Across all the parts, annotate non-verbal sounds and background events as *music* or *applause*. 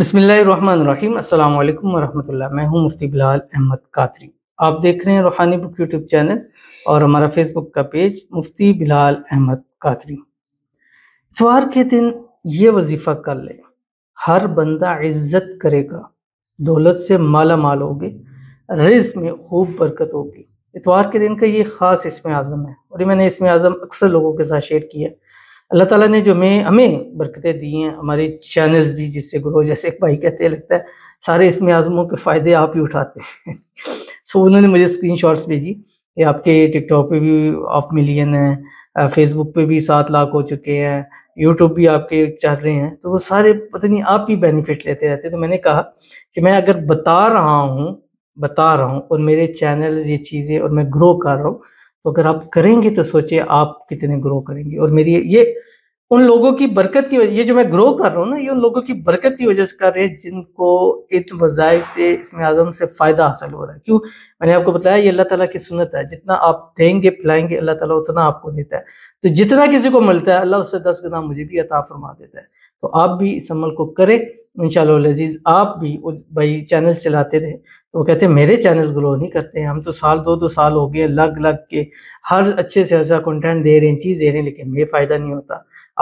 بسم اللہ الرحمن الرحیم السلام علیکم ورحمت اللہ میں ہوں مفتی بلال احمد قاتری آپ دیکھ رہے ہیں روحانی بک یوٹیوب چینل اور ہمارا فیس بک کا پیج مفتی بلال احمد قاتری اتوار کے دن یہ وظیفہ کر لے ہر بندہ عزت کرے گا دولت سے مالا مال ہوگی رز میں خوب برکت ہوگی اتوار کے دن کا یہ خاص اسم اعظم ہے اور یہ میں نے اسم اعظم اکثر لوگوں کے ساتھ شیئر کیا ہے اللہ تعالیٰ نے جو میں ہمیں برکتیں دی ہیں ہمارے چینلز بھی جس سے گرو جیسے ایک بھائی کہتے ہیں لگتا ہے سارے اس میں آزموں کے فائدے آپ ہی اٹھاتے ہیں سو *laughs* انہوں نے مجھے اسکرین شاٹس بھیجی کہ آپ کے ٹک ٹاک پہ بھی آف ملین ہیں فیس بک پہ بھی سات لاکھ ہو چکے ہیں یوٹیوب بھی آپ کے چل رہے ہیں تو وہ سارے پتہ نہیں آپ ہی بینیفٹ لیتے رہتے تو میں نے کہا کہ میں اگر بتا رہا ہوں بتا رہا ہوں اور میرے چینل یہ چیزیں اور میں گرو کر رہا ہوں تو اگر آپ کریں گے تو سوچیں آپ کتنے گرو کریں گے اور میری یہ ان لوگوں کی برکت کی وجہ یہ جو میں گرو کر رہا ہوں نا یہ ان لوگوں کی برکت کی وجہ سے کر رہے ہیں جن کو ات وظائف سے اس میں اعظم سے فائدہ حاصل ہو رہا ہے کیوں میں نے آپ کو بتایا یہ اللہ تعالیٰ کی سنت ہے جتنا آپ دیں گے پلائیں گے اللہ تعالیٰ اتنا آپ کو دیتا ہے تو جتنا کسی کو ملتا ہے اللہ اس سے دس گنا مجھے بھی عطا فرما دیتا ہے تو آپ بھی اس عمل کو کریں انشاءاللہ العزیز اللہ آپ بھی بھائی چینل چلاتے تھے تو وہ کہتے ہیں میرے چینل گرو نہیں کرتے ہیں ہم تو سال دو دو سال ہو گئے لگ لگ کے ہر اچھے سے ایسا کنٹینٹ دے رہے ہیں چیز دے رہے ہیں لیکن یہ فائدہ نہیں ہوتا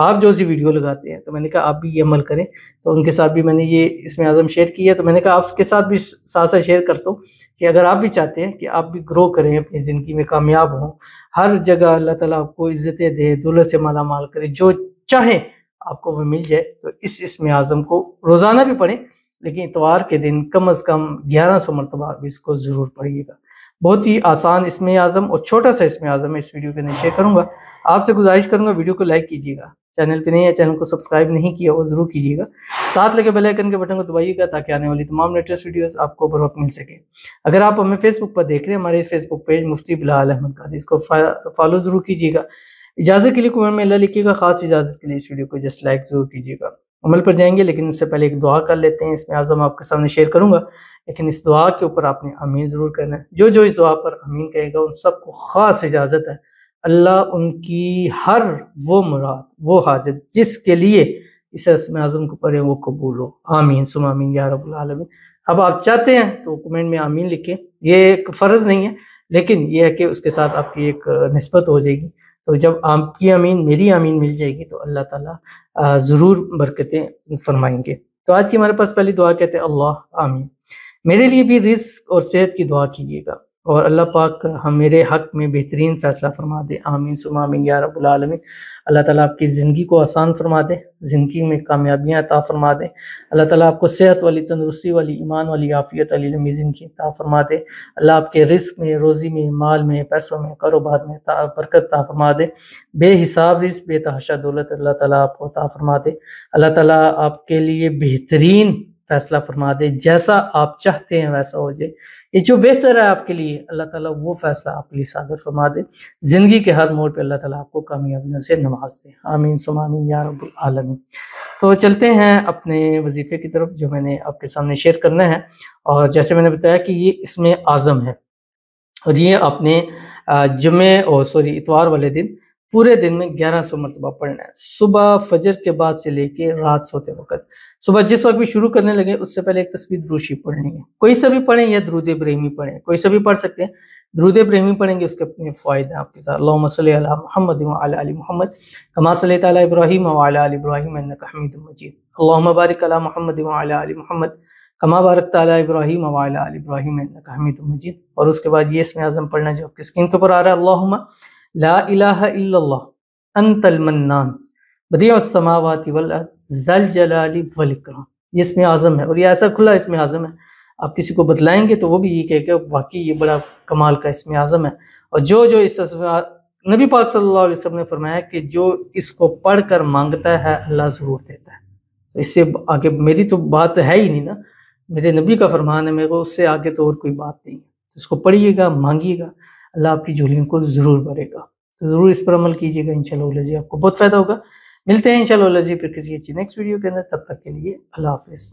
آپ جو سی ویڈیو لگاتے ہیں تو میں نے کہا آپ بھی یہ عمل کریں تو ان کے ساتھ بھی میں نے یہ اس میں اعظم شیئر کیا تو میں نے کہا آپ اس کے ساتھ بھی ساتھ ساتھ شیئر کر دو کہ اگر آپ بھی چاہتے ہیں کہ آپ بھی گرو کریں اپنی زندگی میں کامیاب ہوں ہر جگہ اللہ تعالیٰ آپ کو عزتیں دے دولت سے مالا مال کرے جو چاہیں آپ کو وہ مل جائے تو اس اسم اعظم کو روزانہ بھی پڑھیں لیکن اتوار کے دن کم از کم گیارہ سو مرتبہ اس کو ضرور پڑھیے گا بہت ہی آسان اسم اعظم اور چھوٹا سا اسم اعظم اس ویڈیو کے اندر شیئر کروں گا آپ سے گزارش کروں گا ویڈیو کو لائک کیجیے گا چینل پہ نہیں ہے چینل کو سبسکرائب نہیں کیا وہ ضرور کیجیے گا ساتھ لگے آئکن کے بٹن کو دبائیے گا تاکہ آنے والی تمام لیٹسٹ ویڈیوز آپ کو بروقت مل سکے اگر آپ ہمیں فیس بک پر دیکھ رہے ہیں ہمارے Facebook page Mufti Bilal Ahmad Qadri اس کو فالو ضرور کیجیے گا اجازت کے لیے کومنٹ میں اللہ لکھیے گا خاص اجازت کے لیے اس ویڈیو کو جس لائک ضرور کیجیے گا عمل پر جائیں گے لیکن اس سے پہلے ایک دعا کر لیتے ہیں اس میں اعظم آپ کے سامنے شیئر کروں گا لیکن اس دعا کے اوپر آپ نے امین ضرور کرنا ہے جو جو اس دعا پر امین کہے گا ان سب کو خاص اجازت ہے اللہ ان کی ہر وہ مراد وہ حاجت جس کے لیے اس اسم اعظم کو پڑھے وہ قبول ہو آمین سم آمین یا رب العالمین اب آپ چاہتے ہیں تو کمنٹ میں آمین لکھیں یہ ایک فرض نہیں ہے لیکن یہ ہے کہ اس کے ساتھ آپ کی ایک نسبت ہو جائے گی تو جب آپ کی امین میری امین مل جائے گی تو اللہ تعالیٰ ضرور برکتیں فرمائیں گے تو آج کی ہمارے پاس پہلی دعا کہتے ہیں اللہ آمین میرے لیے بھی رزق اور صحت کی دعا کیجیے گا اور اللہ پاک ہم میرے حق میں بہترین فیصلہ فرما دے آمین سم آمین یا رب العالمین اللہ تعالیٰ آپ کی زندگی کو آسان فرما دے زندگی میں کامیابیاں عطا فرما دے اللہ تعالیٰ آپ کو صحت والی تندرستی والی ایمان والی عافیت علی لمبی زندگی عطا فرما دے اللہ آپ کے رزق میں روزی میں مال میں پیسوں میں کاروبار میں برکت عطا فرما دے بے حساب رزق بے تحشہ دولت اللہ تعالیٰ آپ کو عطا فرما دے اللہ تعالیٰ آپ کے لیے بہترین فیصلہ فرما دے جیسا آپ چاہتے ہیں ویسا ہو جائے یہ جو بہتر ہے آپ کے لیے اللہ تعالیٰ وہ فیصلہ آپ کے لیے صادر فرما دے زندگی کے ہر موڑ پہ اللہ تعالیٰ آپ کو کامیابیوں سے نواز دے آمین یار العالمین تو چلتے ہیں اپنے وظیفے کی طرف جو میں نے آپ کے سامنے شیئر کرنا ہے اور جیسے میں نے بتایا کہ یہ اس میں اعظم ہے اور یہ اپنے جمعے اور سوری اتوار والے دن پورے دن میں گیارہ سو مرتبہ پڑھنا ہے صبح فجر کے بعد سے لے کے رات سوتے وقت صبح جس وقت بھی شروع کرنے لگے اس سے پہلے ایک تصویر دروشی پڑھنی ہے کوئی سا بھی پڑھیں یا درود برہمی پڑھیں کوئی سا بھی پڑھ سکتے ہیں درود برہمی پڑھیں گے اس کے اپنے فوائد ہیں آپ کے ساتھ اللہم صلی اللہ محمد امع علی محمد کما صلی علیہ ابراہیم ابراہیم انکا حمید مجید اللہم بارک علی محمد اما علی محمد کما بارک ابراہیم موال علی ابراہیم انکا حمید مجید اور اس کے بعد یہ اسم اعظم پڑھنا جو آپ کے سکین کے اوپر آ رہا ہے اللہم لا الہ الا اللہ انت المنان بدیع السماوات ذل یہ اسم اعظم ہے اور یہ ایسا کھلا اس میں اعظم ہے آپ کسی کو بتلائیں گے تو وہ بھی یہ کہے کہ واقعی یہ بڑا کمال کا اس میں اعظم ہے اور جو جو اس نبی پاک صلی اللہ علیہ وسلم نے فرمایا کہ جو اس کو پڑھ کر مانگتا ہے اللہ ضرور دیتا ہے اس سے آگے میری تو بات ہے ہی نہیں نا میرے نبی کا فرمان ہے میرے کو اس سے آگے تو اور کوئی بات نہیں ہے اس کو پڑھیے گا مانگیے گا اللہ آپ کی جھولیوں کو ضرور بھرے گا تو ضرور اس پر عمل کیجیے گا ان شاء اللہ جی آپ کو بہت فائدہ ہوگا ملتے ہیں ان شاء اللہ جی پھر کسی اچھی نیکسٹ ویڈیو کے اندر تب تک کے لیے اللہ حافظ